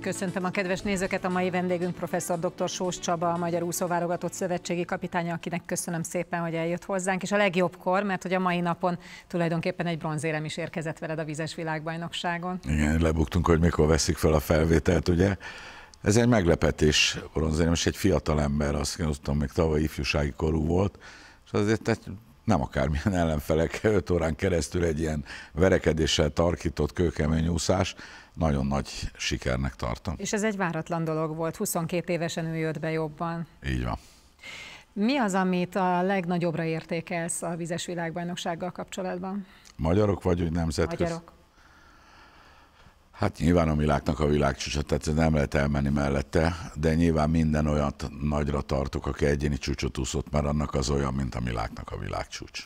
Köszöntöm a kedves nézőket, a mai vendégünk professzor dr. Sós Csaba, a Magyar Úszóválogatott Szövetségi Kapitánya, akinek köszönöm szépen, hogy eljött hozzánk, és a legjobbkor, mert hogy a mai napon tulajdonképpen egy bronzérem is érkezett veled a vizes világbajnokságon. Igen, lebuktunk, hogy mikor veszik fel a felvételt, ugye? Ez egy meglepetés bronzérem, és egy fiatal ember, azt én még tavaly ifjúsági korú volt, és azért egy nem akármilyen ellenfelek 5 órán keresztül egy ilyen verekedéssel tarkított kőkemény úszás, nagyon nagy sikernek tartom. És ez egy váratlan dolog volt, 22 évesen ő jött be jobban. Így van. Mi az, amit a legnagyobbra értékelsz a vizes világbajnoksággal kapcsolatban? Magyarok vagy úgy nemzetközi? Magyarok. Hát nyilván a világnak a világcsúcsa, tehát nem lehet elmenni mellette, de nyilván minden olyat nagyra tartok, aki egyéni csúcsot úszott, mert annak az olyan, mint a világnak a világcsúcs.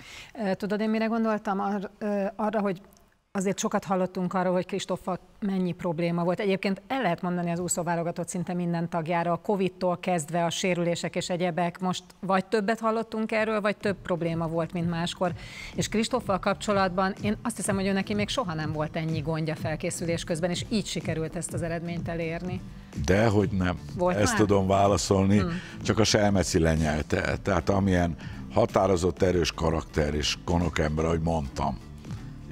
Tudod, én mire gondoltam? Ar- arra, hogy Azért sokat hallottunk arról, hogy Kristoffa mennyi probléma volt. Egyébként el lehet mondani az úszóválogatott szinte minden tagjára, a Covid-tól kezdve a sérülések és egyebek. Most vagy többet hallottunk erről, vagy több probléma volt, mint máskor. És Kristoffal kapcsolatban én azt hiszem, hogy ő neki még soha nem volt ennyi gondja felkészülés közben, és így sikerült ezt az eredményt elérni. De hogy nem. Volt ezt már? tudom válaszolni, hmm. csak a Selmeci lenyelte. Tehát amilyen határozott, erős karakter és ember, ahogy mondtam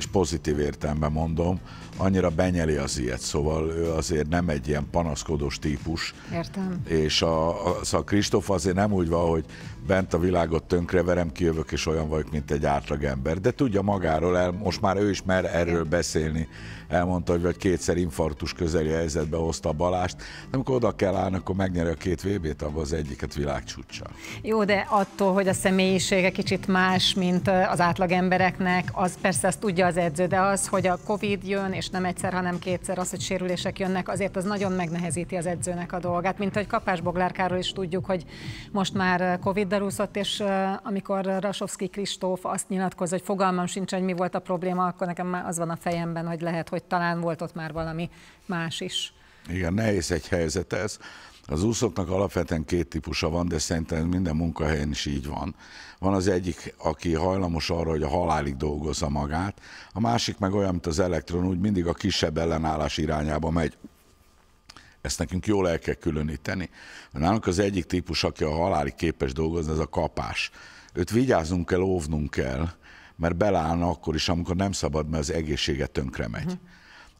és pozitív értelemben mondom, annyira benyeli az ilyet, szóval ő azért nem egy ilyen panaszkodós típus. Értem. És a, a, szóval Kristóf azért nem úgy van, hogy bent a világot tönkreverem, kijövök és olyan vagyok, mint egy átlag ember. De tudja magáról, el, most már ő is mer erről beszélni. Elmondta, hogy vagy kétszer infarktus közeli helyzetbe hozta a balást. De amikor oda kell állni, akkor megnyeri a két VB-t, abban az egyiket világcsúcsa. Jó, de attól, hogy a személyisége kicsit más, mint az átlag embereknek, az persze azt tudja az edző, de az, hogy a Covid jön, és és nem egyszer, hanem kétszer az, hogy sérülések jönnek, azért az nagyon megnehezíti az edzőnek a dolgát, mint hogy Kapás Boglárkáról is tudjuk, hogy most már Covid-dal és amikor Rasovski Kristóf azt nyilatkoz, hogy fogalmam sincs, hogy mi volt a probléma, akkor nekem már az van a fejemben, hogy lehet, hogy talán volt ott már valami más is. Igen, nehéz egy helyzet ez. Az úszóknak alapvetően két típusa van, de szerintem minden munkahelyen is így van. Van az egyik, aki hajlamos arra, hogy a halálig dolgozza magát, a másik meg olyan, mint az elektron, úgy mindig a kisebb ellenállás irányába megy. Ezt nekünk jól el kell különíteni. Nálunk az egyik típus, aki a halálig képes dolgozni, ez a kapás. Őt vigyázunk kell, óvnunk kell, mert belállna akkor is, amikor nem szabad, mert az egészséget tönkre megy. Uh-huh.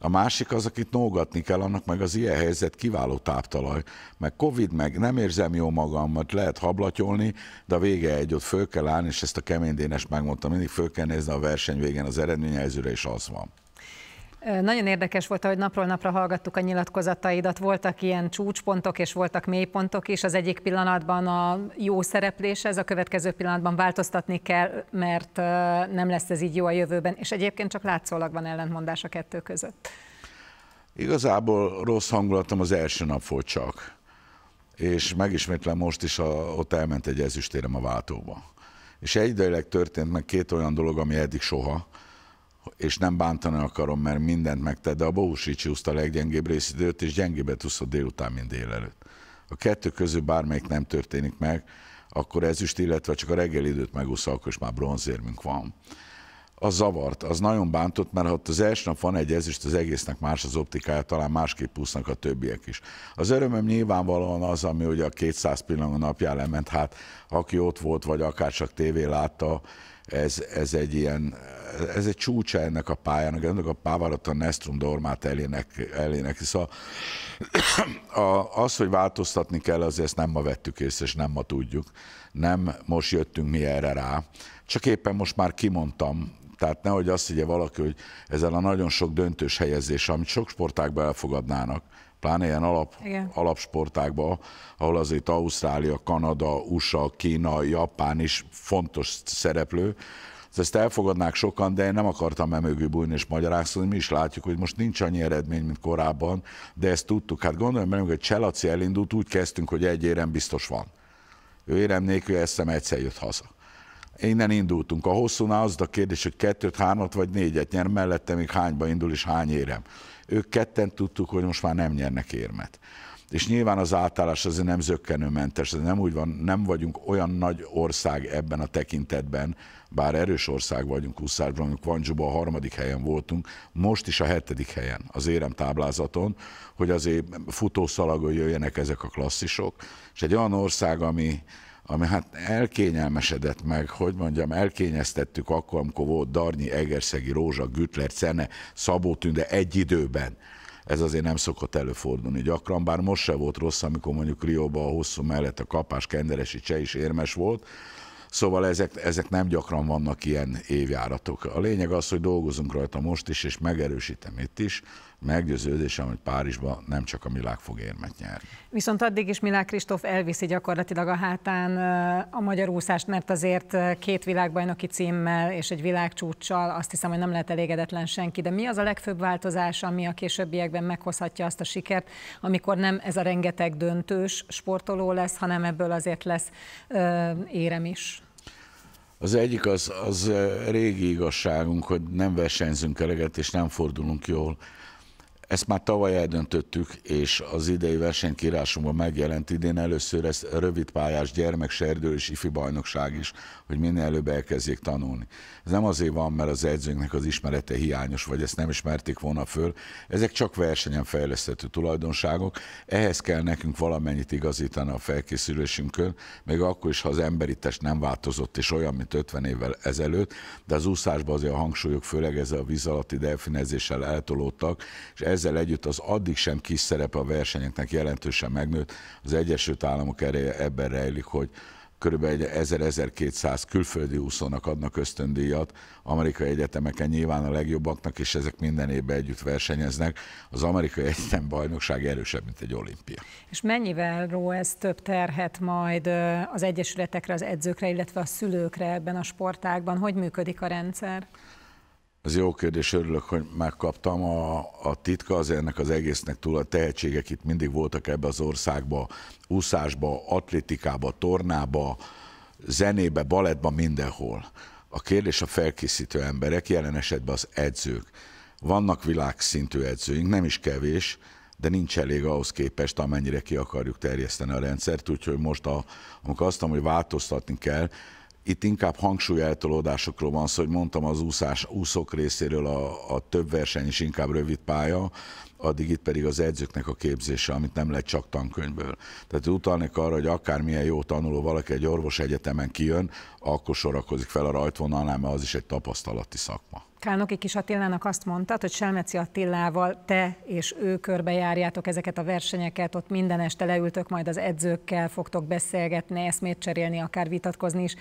A másik az, akit nógatni kell, annak meg az ilyen helyzet kiváló táptalaj. Meg Covid, meg nem érzem jó magam, mert lehet hablatyolni, de a vége egy, ott föl kell állni, és ezt a kemény Dénes megmondta, mindig föl kell nézni a verseny végén az eredményezőre, és az van. Nagyon érdekes volt, hogy napról napra hallgattuk a nyilatkozataidat. Voltak ilyen csúcspontok és voltak mélypontok is. Az egyik pillanatban a jó szereplése ez a következő pillanatban változtatni kell, mert nem lesz ez így jó a jövőben. És egyébként csak látszólag van ellentmondás a kettő között. Igazából rossz hangulatom az első nap volt csak. És megismétlem most is, a, ott elment egy ezüstérem a váltóba. És egyidejleg történt meg két olyan dolog, ami eddig soha és nem bántani akarom, mert mindent megtett, de a Bohusicsi úszta a leggyengébb részidőt, és gyengébbet úszott délután, mint délelőtt. A kettő közül bármelyik nem történik meg, akkor ezüst, illetve csak a reggel időt megúszta, akkor is már bronzérmünk van. Az zavart, az nagyon bántott, mert ha ott az első nap van egy ezüst, az egésznek más az optikája, talán másképp úsznak a többiek is. Az örömöm nyilvánvalóan az, ami ugye a 200 pillanat napján lement, hát aki ott volt, vagy akár csak tévé látta, ez, ez egy ilyen, ez egy csúcsa ennek a pályának, ennek a Pavarotta Nestrum Dormát elének, elének. Szóval a, az, hogy változtatni kell, azért ezt nem ma vettük észre, és nem ma tudjuk. Nem most jöttünk mi erre rá. Csak éppen most már kimondtam, tehát nehogy azt higgye valaki, hogy ezzel a nagyon sok döntős helyezés, amit sok sportákban elfogadnának, pláne ilyen alap, alapsportákban, ahol azért Ausztrália, Kanada, USA, Kína, Japán is fontos szereplő, ezt elfogadnák sokan, de én nem akartam emögül bújni és magyarázni, mi is látjuk, hogy most nincs annyi eredmény, mint korábban, de ezt tudtuk. Hát gondolom, mert hogy Cselaci elindult, úgy kezdtünk, hogy egy érem biztos van. Ő érem nélkül eszem egyszer jött haza innen indultunk. A hosszúnál az a kérdés, hogy kettőt, hármat vagy négyet nyer, mellette még hányba indul és hány érem. Ők ketten tudtuk, hogy most már nem nyernek érmet. És nyilván az átállás azért nem zöggenőmentes, ez nem úgy van, nem vagyunk olyan nagy ország ebben a tekintetben, bár erős ország vagyunk Huszárban, Kvancsúban a harmadik helyen voltunk, most is a hetedik helyen az érem táblázaton, hogy azért futószalagon jöjjenek ezek a klasszisok, és egy olyan ország, ami ami hát elkényelmesedett meg, hogy mondjam, elkényeztettük akkor, amikor volt Darnyi, Egerszegi, Rózsa, Gütler, Cene, Szabó Tünde egy időben. Ez azért nem szokott előfordulni gyakran, bár most se volt rossz, amikor mondjuk Rióban a hosszú mellett a kapás kenderesi cseh is érmes volt, Szóval ezek, ezek nem gyakran vannak ilyen évjáratok. A lényeg az, hogy dolgozunk rajta most is, és megerősítem itt is, meggyőződésem, hogy Párizsban nem csak a Milák fog érmet nyerni. Viszont addig is Milák Kristóf elviszi gyakorlatilag a hátán a magyar úszást, mert azért két világbajnoki címmel és egy világcsúccsal azt hiszem, hogy nem lehet elégedetlen senki. De mi az a legfőbb változás, ami a későbbiekben meghozhatja azt a sikert, amikor nem ez a rengeteg döntős sportoló lesz, hanem ebből azért lesz érem is? Az egyik az, az eh, régi igazságunk, hogy nem versenyzünk eleget, és nem fordulunk jól ezt már tavaly eldöntöttük, és az idei versenykírásunkban megjelent idén először ez rövidpályás serdő és ifi bajnokság is, hogy minél előbb elkezdjék tanulni. Ez nem azért van, mert az edzőnknek az ismerete hiányos, vagy ezt nem ismerték volna föl. Ezek csak versenyen fejleszthető tulajdonságok. Ehhez kell nekünk valamennyit igazítani a felkészülésünkön, még akkor is, ha az emberi test nem változott, és olyan, mint 50 évvel ezelőtt, de az úszásban azért a hangsúlyok, főleg ezzel a víz alatti delfinezéssel eltolódtak, és ez ezzel együtt az addig sem kis szerepe a versenyeknek jelentősen megnőtt. Az Egyesült Államok ereje ebben rejlik, hogy kb. 1000-1200 külföldi úszónak adnak ösztöndíjat, amerikai egyetemeken nyilván a legjobbaknak, és ezek minden évben együtt versenyeznek. Az amerikai egyetem bajnokság erősebb, mint egy olimpia. És mennyivel ró ez több terhet majd az egyesületekre, az edzőkre, illetve a szülőkre ebben a sportágban? Hogy működik a rendszer? Ez jó kérdés, örülök, hogy megkaptam. A, a titka az ennek az egésznek túl a tehetségek itt mindig voltak ebbe az országba, úszásba, atlétikába, tornába, zenébe, balettba, mindenhol. A kérdés a felkészítő emberek, jelen esetben az edzők. Vannak világszintű edzőink, nem is kevés, de nincs elég ahhoz képest, amennyire ki akarjuk terjeszteni a rendszert, úgyhogy most, a, amikor azt mondom, hogy változtatni kell, itt inkább hangsúlyeltolódásokról van szó, hogy mondtam az úszás, úszók részéről a, a több verseny is inkább rövid pálya, addig itt pedig az edzőknek a képzése, amit nem lehet csak tankönyvből. Tehát utalnék arra, hogy akármilyen jó tanuló valaki egy orvos egyetemen kijön, akkor sorakozik fel a rajtvonalnál, mert az is egy tapasztalati szakma. Kálnoki Kis Attilának azt mondtad, hogy Selmeci Attilával te és ő körbejárjátok ezeket a versenyeket, ott minden este leültök, majd az edzőkkel fogtok beszélgetni, eszmét cserélni, akár vitatkozni is.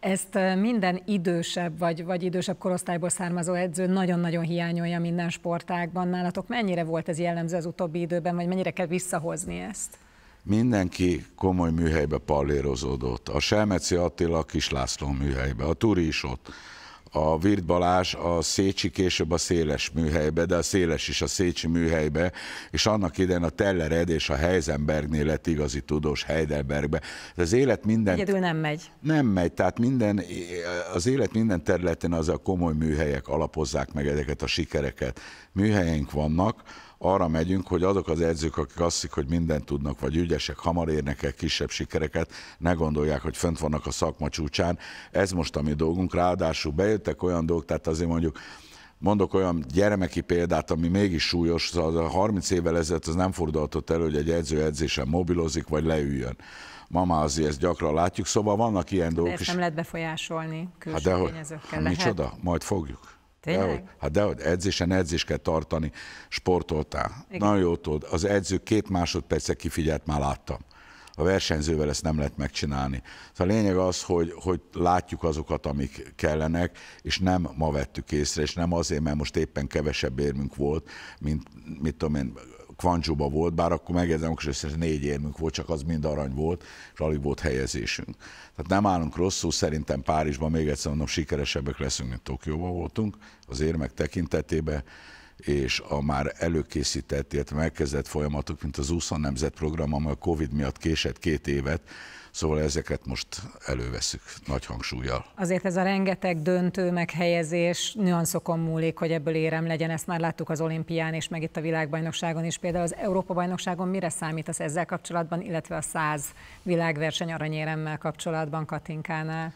Ezt minden idősebb vagy, vagy idősebb korosztályból származó edző nagyon-nagyon hiányolja minden sportágban. Nálatok mennyire volt ez jellemző az utóbbi időben, vagy mennyire kell visszahozni ezt? mindenki komoly műhelybe pallérozódott. A Selmeci Attila a László műhelybe, a Turi is ott a Virt Balázs a Szécsi, később a Széles műhelybe, de a Széles is a Szécsi műhelybe, és annak idején a Tellered és a Heisenbergnél lett igazi tudós Heidelbergbe. De az élet minden... Egyedül nem megy. Nem megy, tehát minden, az élet minden területén az a komoly műhelyek alapozzák meg ezeket a sikereket. Műhelyeink vannak, arra megyünk, hogy azok az edzők, akik azt hiszik, hogy mindent tudnak, vagy ügyesek, hamar érnek el kisebb sikereket, ne gondolják, hogy fönt vannak a szakma csúcsán. Ez most a mi dolgunk, ráadásul bejöttek olyan dolgok, tehát azért mondjuk mondok olyan gyermeki példát, ami mégis súlyos, szóval az a 30 évvel ezelőtt az nem fordulhatott elő, hogy egy edző edzésen mobilozik, vagy leüljön. Ma már azért ezt gyakran látjuk, szóval vannak ilyen dolgok. De ezt nem lehet befolyásolni hát külső hát de, tényezőkkel. Hát, micsoda? Majd fogjuk. Tényleg? Dehogy, hát dehogy, edzésen edzés kell tartani, sportoltál. Igen. Nagyon jó tudod, az edző két másodpercet kifigyelt, már láttam. A versenyzővel ezt nem lehet megcsinálni. Szóval a lényeg az, hogy, hogy látjuk azokat, amik kellenek, és nem ma vettük észre, és nem azért, mert most éppen kevesebb érmünk volt, mint mit tudom én, Kvancsóba volt, bár akkor megjegyzem, hogy összes négy érmünk volt, csak az mind arany volt, és alig volt helyezésünk. Tehát nem állunk rosszul, szerintem Párizsban még egyszer mondom, sikeresebbek leszünk, mint Tokióban voltunk, az érmek tekintetében, és a már előkészített, illetve megkezdett folyamatok, mint az USA nemzetprogram, amely a Covid miatt késett két évet, Szóval ezeket most előveszük nagy hangsúlyjal. Azért ez a rengeteg döntő, meg helyezés nüanszokon múlik, hogy ebből érem legyen. Ezt már láttuk az olimpián és meg itt a világbajnokságon is. Például az Európa-bajnokságon mire számít az ezzel kapcsolatban, illetve a 100 világverseny aranyéremmel kapcsolatban Katinkánál?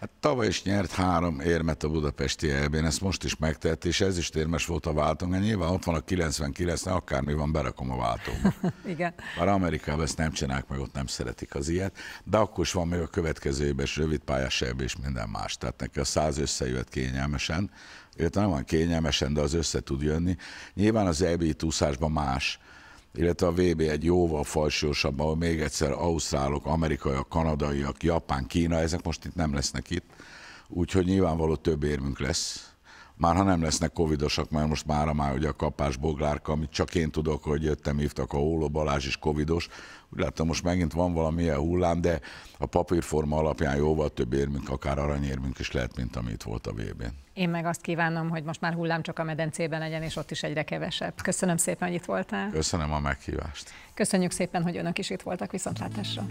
Hát tavaly is nyert három érmet a budapesti elbén, ezt most is megtett, és ez is térmes volt a váltón, mert nyilván ott van a 99 ne akármi van, berakom a váltóba. Igen. Bár Amerikában ezt nem csinálják meg, ott nem szeretik az ilyet, de akkor is van még a következő évben és rövid pályás e és minden más. Tehát neki a száz összejött kényelmesen, illetve nem van kényelmesen, de az össze tud jönni. Nyilván az EB túszásban más, illetve a VB egy jóval falsósabb, ahol még egyszer ausztrálok, amerikaiak, kanadaiak, japán, Kína, ezek most itt nem lesznek itt, úgyhogy nyilvánvaló több érmünk lesz, már ha nem lesznek covidosak, mert most már már ugye a kapás boglárka, amit csak én tudok, hogy jöttem, hívtak a Óló Balázs is covidos, úgy láttam, most megint van valamilyen hullám, de a papírforma alapján jóval több érmünk, akár aranyérmünk is lehet, mint amit volt a vb n Én meg azt kívánom, hogy most már hullám csak a medencében legyen, és ott is egyre kevesebb. Köszönöm szépen, hogy itt voltál. Köszönöm a meghívást. Köszönjük szépen, hogy önök is itt voltak viszontlátásra.